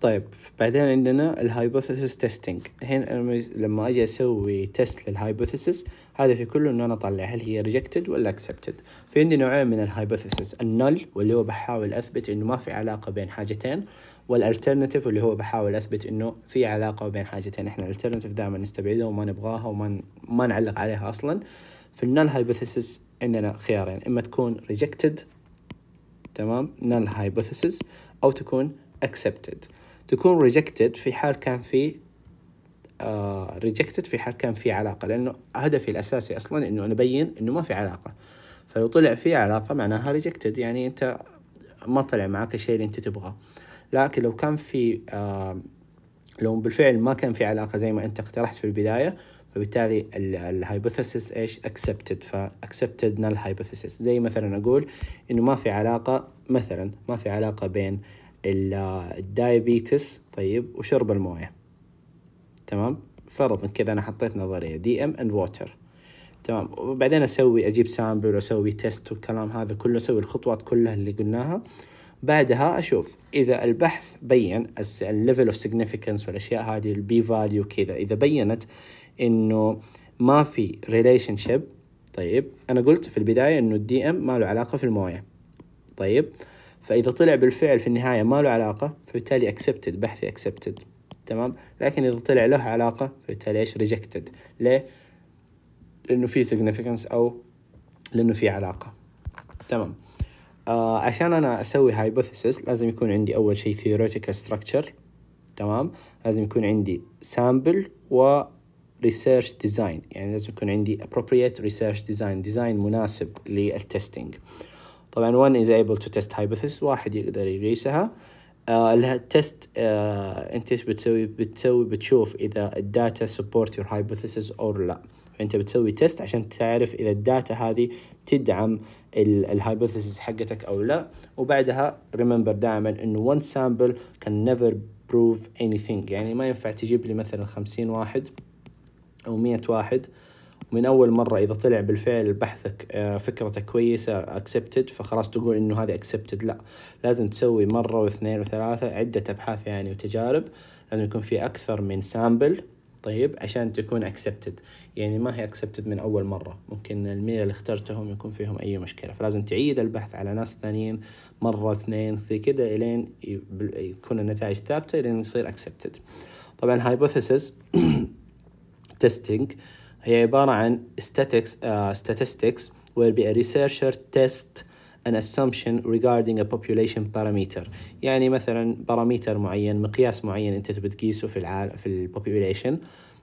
طيب بعدين عندنا الهايبوثيسيس تيستينج الحين لما اجي اسوي تيست للهايبوثيسيس هدفي كله ان انا اطلع هل هي ريجكتد ولا اكسبتد في عندي نوعين من الهايبوثيسيس النل واللي هو بحاول اثبت انه ما في علاقه بين حاجتين والالترناتيف اللي هو بحاول اثبت انه في علاقه بين حاجتين احنا الالترناتيف دائما نستبعدها وما نبغاها وما ما نعلق عليها اصلا في النل هايبوثيسيس عندنا خيارين اما تكون ريجكتد تمام نل هايبوثيسيس او تكون accepted تكون ريجكتد في حال كان في ريجكتد آه، في حال كان في علاقة لأنه هدفي الأساسي أصلا إنه أنا أبين إنه ما في علاقة فلو طلع في علاقة معناها ريجكتد يعني أنت ما طلع معك الشيء اللي أنت تبغاه لكن لو كان في آه لو بالفعل ما كان في علاقة زي ما أنت اقترحت في البداية فبالتالي الهايبوثيسيس ايش accepted فaccepted null hypothesis زي مثلا اقول انه ما في علاقه مثلا ما في علاقه بين الدايابيتس طيب وشرب المويه تمام فرضا كذا انا حطيت نظريه دي ام اند ووتر تمام وبعدين اسوي اجيب سامبل واسوي تيست والكلام هذا كله اسوي الخطوات كلها اللي قلناها بعدها اشوف اذا البحث بين الليفل اوف سيجنيفيكانس والاشياء هذه البي فاليو كذا اذا بينت انه ما في ريليشن شيب طيب انا قلت في البدايه انه الدي ام ما له علاقه في المويه طيب فاذا طلع بالفعل في النهايه ما له علاقه فبالتالي اكسبتد بحثي اكسبتد تمام لكن اذا طلع له علاقه فبالتالي ايش ريجكتد ليه لانه في significance او لانه في علاقه تمام آه عشان انا اسوي hypothesis لازم يكون عندي اول شيء theoretical structure تمام لازم يكون عندي sample و research design يعني لازم يكون عندي appropriate research design design مناسب للتستنج آه طبعا one is able to test hypothesis واحد يقدر يقيسها آه، التست آه، انت ايش بتسوي بتسوي بتشوف اذا الداتا support your hypothesis or لا فانت بتسوي تيست عشان تعرف اذا الداتا هذه تدعم الهايبوثيسز حقتك او لا وبعدها ريمبر دائما انه one sample can never prove anything يعني ما ينفع تجيب لي مثلا 50 واحد او 100 واحد من اول مره اذا طلع بالفعل بحثك آه، فكرتك كويسه اكسبتد فخلاص تقول انه هذه اكسبتد لا لازم تسوي مره واثنين وثلاثه عده ابحاث يعني وتجارب لازم يكون في اكثر من سامبل طيب عشان تكون اكسبتد يعني ما هي اكسبتد من اول مره ممكن الميل اللي اخترتهم يكون فيهم اي مشكله فلازم تعيد البحث على ناس ثانيين مره اثنين زي كذا الين تكون النتائج ثابته الين يصير اكسبتد طبعا هايبوثيسز تيستينج هي عبارة عن آه، statistics, uh, statistics where a researcher test an assumption regarding a population parameter يعني مثلا باراميتر معين مقياس معين انت تبي تقيسه في العالم في population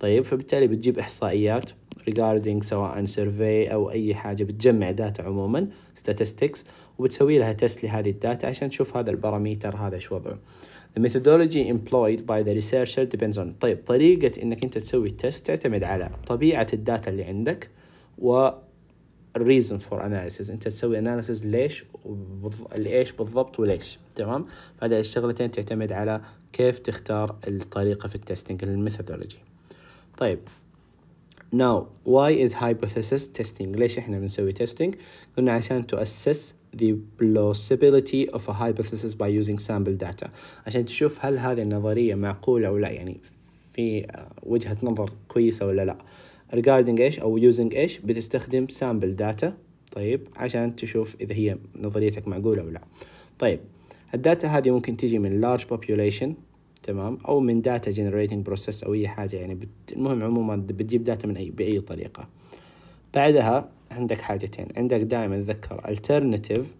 طيب فبالتالي بتجيب احصائيات regarding سواء survey او اي حاجه بتجمع داتا عموما statistics وبتسوي لها تست لهذه الداتا عشان تشوف هذا الباراميتر هذا شو وضعه The methodology employed by the researcher depends on طيب طريقة انك انت تسوي التست تعتمد على طبيعة الداتا اللي عندك و reason for analysis انت تسوي analysis ليش ليش بالضبط وليش تمام فهذه الشغلتين تعتمد على كيف تختار الطريقة في التستنج الميثودولوجي طيب now why is hypothesis testing ليش احنا بنسوي testing قلنا عشان تؤسس the plausibility of a hypothesis by using sample data عشان تشوف هل هذه النظرية معقولة أو لا يعني في آه، وجهة نظر كويسة ولا لا regarding إيش أو using إيش بتستخدم sample data طيب عشان تشوف إذا هي نظريتك معقولة أو لا طيب الداتا هذه ممكن تجي من large population تمام او من data generating process او اي حاجه يعني بت... المهم عموما بتجيب داتا من اي باي طريقه بعدها عندك حاجتين عندك دائما تذكر الترنتيف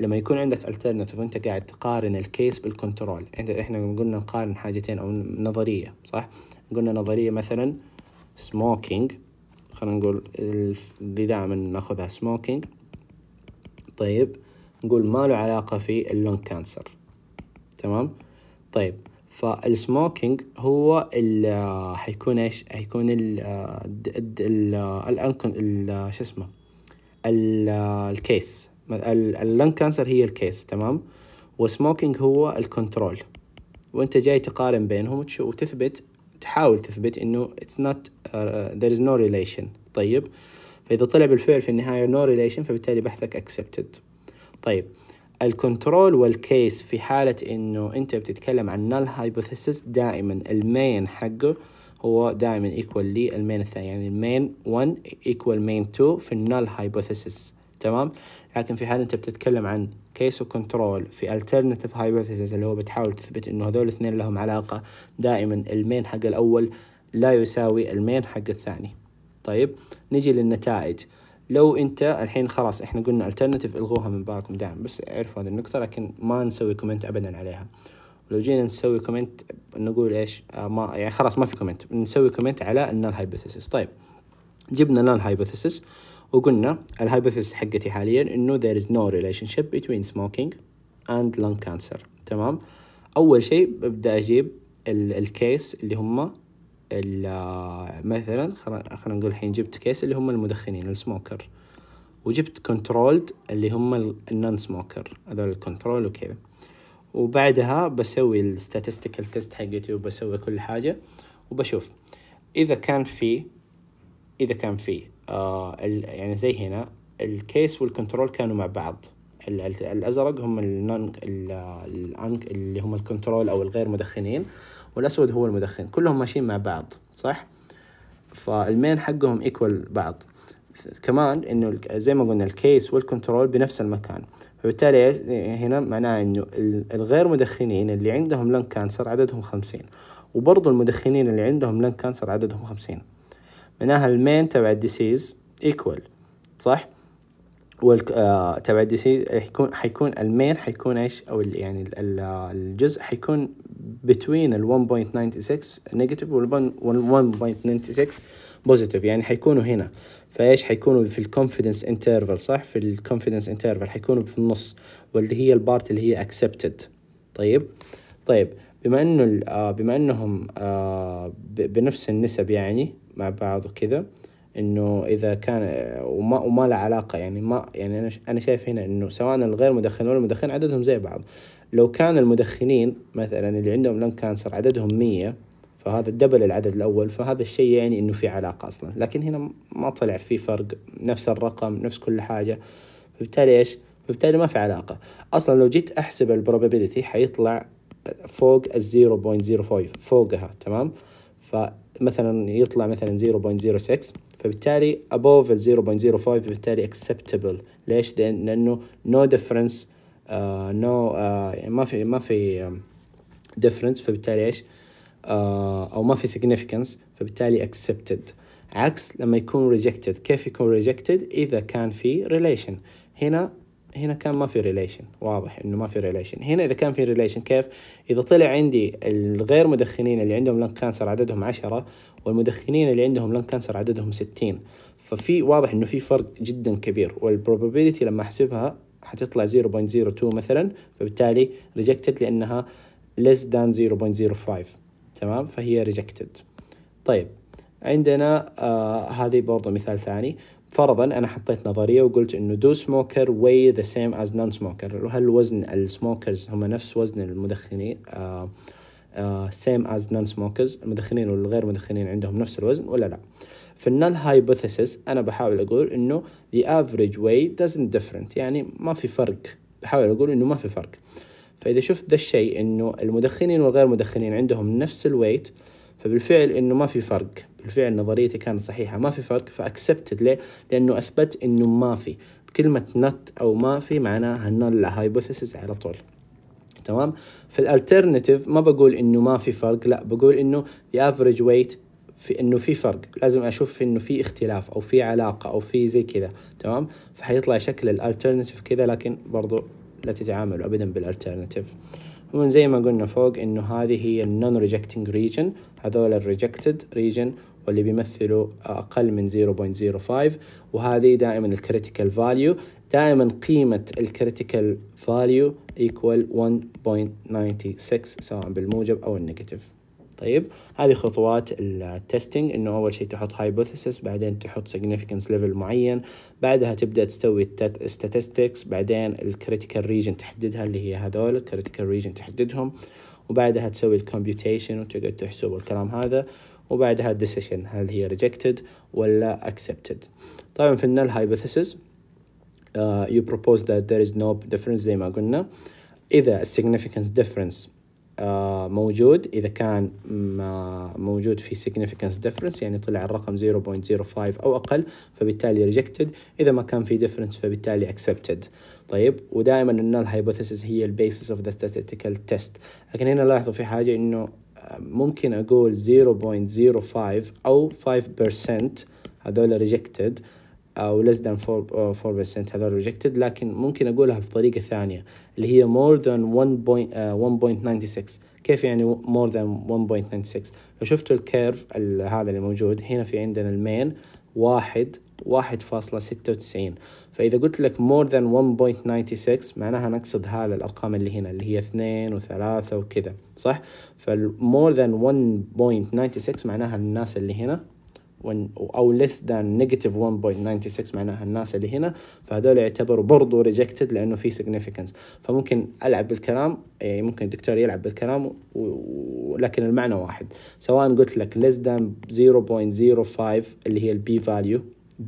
لما يكون عندك الترنتيف وانت قاعد تقارن الكيس بالكنترول احنا قلنا نقارن حاجتين او نظريه صح قلنا نظريه مثلا سموكينج خلينا نقول اللي دائما ناخذها سموكينج طيب نقول ما له علاقة في اللون كانسر تمام طيب فالسموكينج هو ال حيكون ايش حيكون ال ال شو اسمه ال الكيس اللنج كانسر هي الكيس تمام وسموكينج هو الكنترول وانت جاي تقارن بينهم وتثبت تحاول تثبت انه اتس نوت ذير از نو ريليشن طيب فاذا طلع بالفعل في النهايه نو no ريليشن فبالتالي بحثك اكسبتد طيب الكنترول والكيس في حالة انه انت بتتكلم عن نل هايبوثيسيس دائما المين حقه هو دائما ايكوال لي المين الثاني يعني المين 1 ايكوال مين 2 في النل هايبوثيسيس تمام لكن في حال انت بتتكلم عن كيس وكنترول في alternative hypothesis اللي هو بتحاول تثبت انه هذول الاثنين لهم علاقة دائما المين حق الاول لا يساوي المين حق الثاني طيب نجي للنتائج لو انت الحين خلاص احنا قلنا الترناتيف الغوها من بالكم دعم بس اعرفوا هذه النقطه لكن ما نسوي كومنت ابدا عليها لو جينا نسوي كومنت نقول ايش آه ما يعني خلاص ما في كومنت نسوي كومنت على النال هايبوثيسيس طيب جبنا نال هايبوثيسيس وقلنا الهايبوثيسس حقتي حاليا انه there is no relationship between smoking and lung cancer تمام اول شيء ببدا اجيب الكيس اللي هم آه، مثلا خلينا نقول الحين جبت كيس اللي هم المدخنين السموكر وجبت كنترولد اللي هم النون سموكر هذول الكنترول وكذا وبعدها بسوي الستاتستيكال تيست حقتي وبسوي كل حاجة وبشوف إذا كان في إذا كان في آه يعني زي هنا الكيس والكنترول كانوا مع بعض الأزرق هم النون آه، اللي هم الكنترول أو الغير مدخنين والأسود هو المدخن كلهم ماشيين مع بعض صح؟ فالمين حقهم ايكوال بعض كمان انه زي ما قلنا الكيس والكنترول بنفس المكان فبالتالي هنا معناه انه الغير مدخنين اللي عندهم لن كانسر عددهم خمسين وبرضو المدخنين اللي عندهم لن كانسر عددهم خمسين معناها المين تبع الديسيز ايكوال صح؟ والك... آه... تبع دي سي حيكون حيكون المين حيكون ايش او ال... يعني ال... الجزء حيكون بتوين ال 1.96 نيجاتيف وال 1.96 بوزيتيف يعني حيكونوا هنا فايش حيكونوا في الكونفدنس انترفال صح في الكونفدنس انترفال حيكونوا في النص واللي هي البارت اللي هي اكسبتد طيب طيب بما انه آه، بما انهم آه، بنفس النسب يعني مع بعض وكذا انه اذا كان وما وما له علاقه يعني ما يعني انا انا شايف هنا انه سواء الغير مدخن ولا المدخن عددهم زي بعض لو كان المدخنين مثلا اللي عندهم لن كانسر عددهم 100 فهذا دبل العدد الاول فهذا الشيء يعني انه في علاقه اصلا لكن هنا ما طلع في فرق نفس الرقم نفس كل حاجه فبالتالي ايش فبالتالي ما في علاقه اصلا لو جيت احسب البروبابيلتي حيطلع فوق ال 0.05 فوقها تمام فمثلا يطلع مثلا 0.06 فبالتالي above ال 0.05 فبالتالي acceptable ليش؟ لأنه no difference uh, no uh, ما في ما في difference فبالتالي ايش؟ uh, أو ما في significance فبالتالي accepted عكس لما يكون rejected كيف يكون rejected؟ إذا كان في relation هنا هنا كان ما في ريليشن واضح انه ما في ريليشن هنا اذا كان في ريليشن كيف اذا طلع عندي الغير مدخنين اللي عندهم لنك كانسر عددهم عشرة والمدخنين اللي عندهم لنك كانسر عددهم ستين ففي واضح انه في فرق جدا كبير والبروبابيلتي لما احسبها حتطلع 0.02 مثلا فبالتالي ريجكتد لانها less than 0.05 تمام فهي ريجكتد طيب عندنا آه هذه برضو مثال ثاني فرضا انا حطيت نظريه وقلت انه دو سموكر وي ذا سيم از نون سموكر هل وزن السموكرز هم نفس وزن المدخنين سيم از نون سموكرز المدخنين والغير مدخنين عندهم نفس الوزن ولا لا في النل هايبوثيسيس انا بحاول اقول انه the average وي doesn't different يعني ما في فرق بحاول اقول انه ما في فرق فاذا شفت ذا الشيء انه المدخنين والغير مدخنين عندهم نفس الويت فبالفعل انه ما في فرق بالفعل نظريتي كانت صحيحة ما في فرق فأكسبتد ليه؟ لأنه أثبت أنه ما في كلمة نت أو ما في معناها نل هايبوثيسيس على طول تمام في الالترناتيف ما بقول انه ما في فرق لا بقول انه the average weight في انه في فرق لازم اشوف انه في اختلاف او في علاقه او في زي كذا تمام فحيطلع شكل الالترناتيف كذا لكن برضو لا تتعاملوا ابدا بالالترناتيف ومن زي ما قلنا فوق انه هذه هي النون ريجكتنج ريجن هذول الريجكتد ريجن واللي بيمثلوا اقل من 0.05 وهذه دائما الكريتيكال فاليو دائما قيمة الكريتيكال فاليو ايكوال 1.96 سواء بالموجب او النيجاتيف طيب هذه خطوات التستنج انه اول شيء تحط هايبوثيسس بعدين تحط سيجنيفيكنس ليفل معين بعدها تبدا تسوي statistics بعدين الكريتيكال ريجن تحددها اللي هي هذول الكريتيكال ريجن تحددهم وبعدها تسوي الكمبيوتيشن وتقعد تحسب والكلام هذا وبعدها decision هل هي rejected ولا accepted طبعا في النل hypothesis uh, you propose that there is no difference زي ما قلنا إذا significance difference آه، موجود إذا كان آه، موجود في significance difference يعني طلع الرقم 0.05 أو أقل فبالتالي rejected إذا ما كان في difference فبالتالي accepted طيب ودائما النال hypothesis هي البيسس of the statistical test لكن هنا لاحظوا في حاجة إنه آه، ممكن أقول 0.05 أو 5% هذول rejected او less than 4 4% uh, هذول rejected لكن ممكن اقولها بطريقه ثانيه اللي هي more than 1.96 uh, كيف يعني more than 1.96 لو شفتوا الكيرف هذا اللي موجود هنا في عندنا المين واحد واحد فاصلة ستة وتسعين فإذا قلت لك more than 1.96 معناها نقصد هذا الأرقام اللي هنا اللي هي اثنين وثلاثة وكذا صح؟ فال more than 1.96 معناها الناس اللي هنا او less than negative 1.96 معناها الناس اللي هنا فهذول يعتبروا برضو rejected لانه في significance فممكن العب بالكلام إيه، ممكن الدكتور يلعب بالكلام ولكن المعنى واحد سواء قلت لك less than 0.05 اللي هي ال B value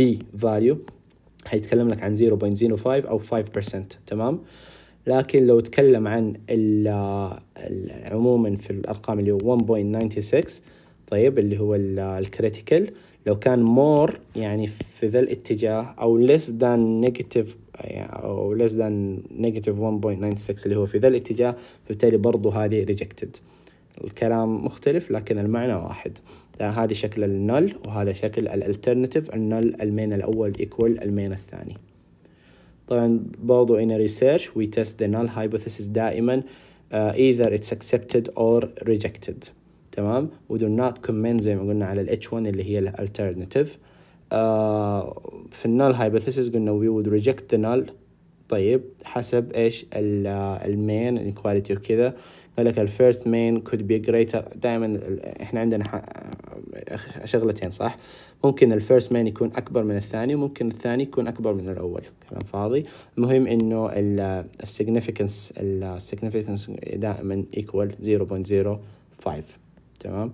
b value حيتكلم لك عن 0.05 او 5% تمام لكن لو تكلم عن عموما في الارقام اللي هو 1.96 طيب اللي هو الكريتيكال لو كان مور يعني في ذا الاتجاه او ليس ذان نيجاتيف او ليس ذان نيجاتيف 1.96 اللي هو في ذا الاتجاه فبالتالي برضو هذه ريجكتد الكلام مختلف لكن المعنى واحد هذه شكل النل وهذا شكل الالترناتيف النل المين الاول ايكوال المين الثاني طبعا برضو in a research we test the null hypothesis دائما uh, either it's accepted or rejected تمام و do not comment زي ما قلنا على ال H1 اللي هي ال alternative uh, في النال hypothesis قلنا we would reject the null طيب حسب ايش المين آه، inequality وكذا قال لك first main could be greater دائما احنا عندنا آه، شغلتين صح ممكن first main يكون اكبر من الثاني وممكن الثاني يكون اكبر من الاول كلام فاضي المهم انه ال آه، significance دائما equal 0.05 تمام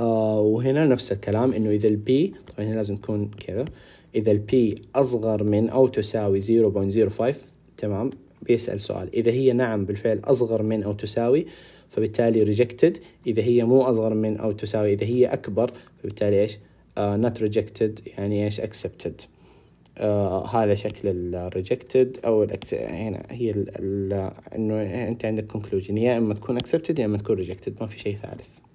آه وهنا نفس الكلام انه اذا البي طبعا هنا لازم تكون كذا اذا البي اصغر من او تساوي 0.05 تمام بيسال سؤال اذا هي نعم بالفعل اصغر من او تساوي فبالتالي ريجكتد اذا هي مو اصغر من او تساوي اذا هي اكبر فبالتالي ايش؟ نوت uh, ريجكتد يعني ايش؟ اكسبتد آه هذا شكل الريجكتد او هنا هي ال انه انت عندك كونكلوجن يا اما تكون اكسبتد يا اما تكون ريجكتد ما في شيء ثالث